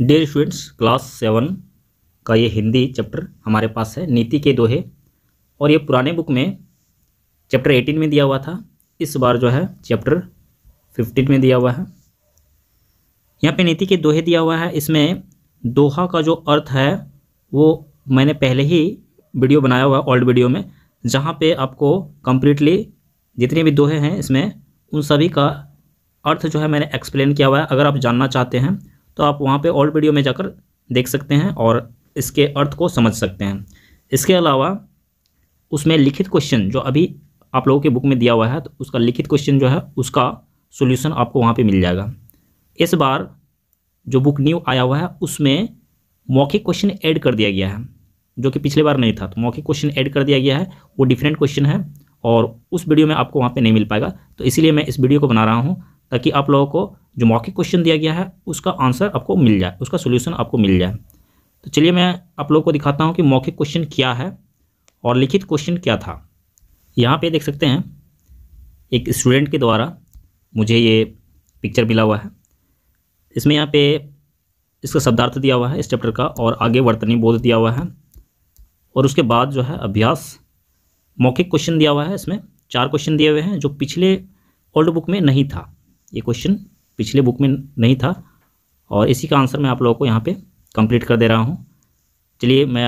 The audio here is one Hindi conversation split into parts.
डियर स्टूडेंट्स क्लास सेवन का ये हिंदी चैप्टर हमारे पास है नीति के दोहे और ये पुराने बुक में चैप्टर एटीन में दिया हुआ था इस बार जो है चैप्टर फिफ्टीन में दिया हुआ है यहाँ पे नीति के दोहे दिया हुआ है इसमें दोहा का जो अर्थ है वो मैंने पहले ही वीडियो बनाया हुआ है ओल्ड वीडियो में जहाँ पे आपको कम्प्लीटली जितने भी दोहे हैं इसमें उन सभी का अर्थ जो है मैंने एक्सप्लेन किया हुआ है अगर आप जानना चाहते हैं तो आप वहाँ पर ओल्ड वीडियो में जाकर देख सकते हैं और इसके अर्थ को समझ सकते हैं इसके अलावा उसमें लिखित क्वेश्चन जो अभी आप लोगों के बुक में दिया हुआ है तो उसका लिखित क्वेश्चन जो है उसका सोल्यूशन आपको वहाँ पर मिल जाएगा इस बार जो बुक न्यू आया हुआ है उसमें मौखिक क्वेश्चन ऐड कर दिया गया है जो कि पिछले बार नहीं था तो मौखिक क्वेश्चन ऐड कर दिया गया है वो डिफरेंट क्वेश्चन है और उस वीडियो में आपको वहाँ पर नहीं मिल पाएगा तो इसीलिए मैं इस वीडियो को बना रहा हूँ ताकि आप लोगों को जो मौखिक क्वेश्चन दिया गया है उसका आंसर आपको मिल जाए उसका सोल्यूशन आपको मिल जाए तो चलिए मैं आप लोगों को दिखाता हूँ कि मौखिक क्वेश्चन क्या है और लिखित क्वेश्चन क्या था यहाँ पे देख सकते हैं एक स्टूडेंट के द्वारा मुझे ये पिक्चर मिला हुआ है इसमें यहाँ पे इसका शब्दार्थ दिया हुआ है इस चैप्टर का और आगे वर्तनी बोध दिया हुआ है और उसके बाद जो है अभ्यास मौखिक क्वेश्चन दिया हुआ है इसमें चार क्वेश्चन दिए हुए हैं जो पिछले ओल्ड बुक में नहीं था ये क्वेश्चन पिछले बुक में नहीं था और इसी का आंसर मैं आप लोगों को यहाँ पे कंप्लीट कर दे रहा हूँ चलिए मैं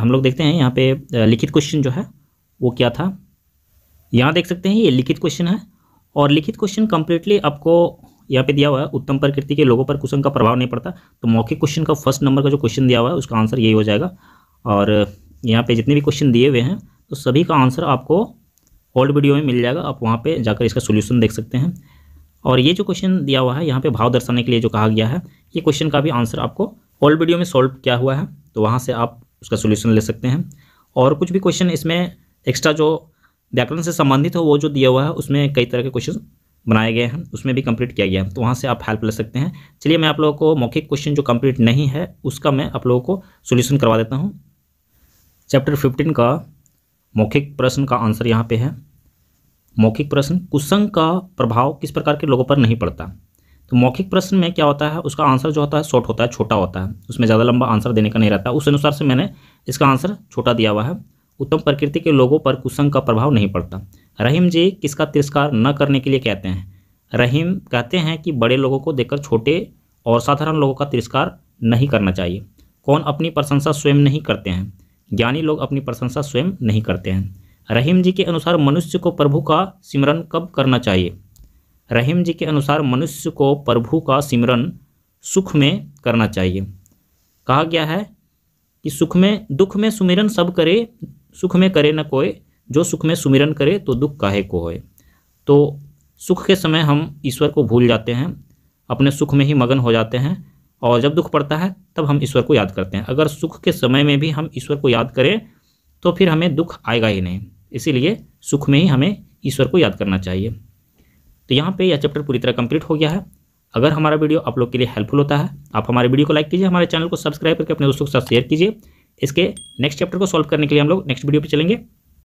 हम लोग देखते हैं यहाँ पे लिखित क्वेश्चन जो है वो क्या था यहाँ देख सकते हैं ये लिखित क्वेश्चन है और लिखित क्वेश्चन कम्प्लीटली आपको यहाँ पे दिया हुआ है उत्तम प्रकृति के लोगों पर कुशन का प्रभाव नहीं पड़ता तो मौखिक क्वेश्चन का फर्स्ट नंबर का जो क्वेश्चन दिया हुआ है उसका आंसर यही हो जाएगा और यहाँ पे जितने भी क्वेश्चन दिए हुए हैं तो सभी का आंसर आपको ओल्ड वीडियो में मिल जाएगा आप वहाँ पे जाकर इसका सोल्यूशन देख सकते हैं और ये जो क्वेश्चन दिया हुआ है यहाँ पे भाव दर्शाने के लिए जो कहा गया है ये क्वेश्चन का भी आंसर आपको ओल्ड वीडियो में सॉल्व किया हुआ है तो वहाँ से आप उसका सोल्यूशन ले सकते हैं और कुछ भी क्वेश्चन इसमें एक्स्ट्रा जो व्याकरण से संबंधित हो वो जो दिया हुआ है उसमें कई तरह के क्वेश्चन बनाए गए हैं उसमें भी कंप्लीट किया गया है तो वहाँ से आप हेल्प ले सकते हैं चलिए मैं आप लोगों को मौखिक क्वेश्चन जो कंप्लीट नहीं है उसका मैं आप लोगों को सोल्यूशन करवा देता हूँ चैप्टर फिफ्टीन का मौखिक प्रश्न का आंसर यहाँ पे है मौखिक प्रश्न कुसंग का प्रभाव किस प्रकार के लोगों पर नहीं पड़ता तो मौखिक प्रश्न में क्या होता है उसका आंसर जो होता है शॉर्ट होता है छोटा होता है उसमें ज़्यादा लंबा आंसर देने का नहीं रहता उस अनुसार से मैंने इसका आंसर छोटा दिया हुआ है उत्तम प्रकृति के लोगों पर कुसंग का प्रभाव नहीं पड़ता रहीम जी किसका तिरस्कार न करने के लिए कहते हैं रहीम कहते हैं कि बड़े लोगों को देखकर छोटे और साधारण लोगों का तिरस्कार नहीं करना चाहिए कौन अपनी प्रशंसा स्वयं नहीं करते हैं ज्ञानी लोग अपनी प्रशंसा स्वयं नहीं करते हैं रहीम जी के अनुसार मनुष्य को प्रभु का सिमरन कब करना चाहिए रहीम जी के अनुसार मनुष्य को प्रभु का सिमरन सुख में करना चाहिए कहा गया है कि सुख में दुख में सुमिरन सब करे सुख में करे न कोई जो सुख में सुमिरन करे तो दुख काहे को होए तो सुख के समय हम ईश्वर को भूल जाते हैं अपने सुख में ही मगन हो जाते हैं और जब दुख पड़ता है तब हम ईश्वर को याद करते हैं अगर सुख के समय में भी हम ईश्वर को याद करें तो फिर हमें दुख आएगा ही नहीं इसीलिए सुख में ही हमें ईश्वर को याद करना चाहिए तो यहाँ पे यह चैप्टर पूरी तरह कंप्लीट हो गया है अगर हमारा वीडियो आप लोग के लिए हेल्पफुल होता है आप हमारे वीडियो को लाइक कीजिए हमारे चैनल को सब्सक्राइब करके अपने दोस्तों के साथ शेयर कीजिए इसके नेक्स्ट चैप्टर को सॉल्व करने के लिए हम लोग नेक्स्ट वीडियो पर चलेंगे